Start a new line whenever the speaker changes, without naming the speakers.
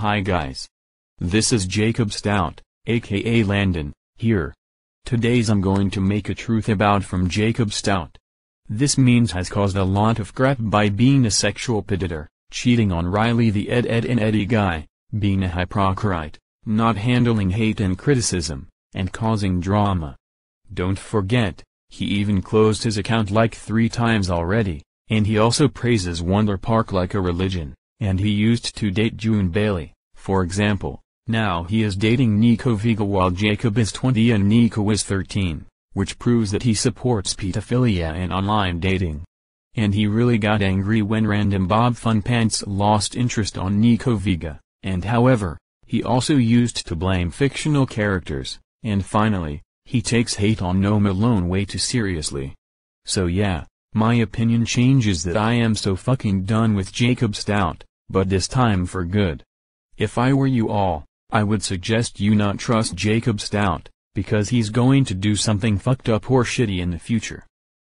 Hi guys. This is Jacob Stout, aka Landon, here. Today's I'm going to make a truth about from Jacob Stout. This means has caused a lot of crap by being a sexual predator, cheating on Riley the Ed Ed and Eddie guy, being a hypocrite, not handling hate and criticism, and causing drama. Don't forget, he even closed his account like three times already, and he also praises Wonder Park like a religion and he used to date June Bailey, for example. Now he is dating Nico Vega while Jacob is 20 and Nico is 13, which proves that he supports pedophilia and online dating. And he really got angry when random Bob Funpants lost interest on Nico Vega, and however, he also used to blame fictional characters, and finally, he takes hate on No Malone way too seriously. So yeah, my opinion changes that I am so fucking done with Jacob Stout but this time for good. If I were you all, I would suggest you not trust Jacob Stout, because he's going to do something fucked up or shitty in the future.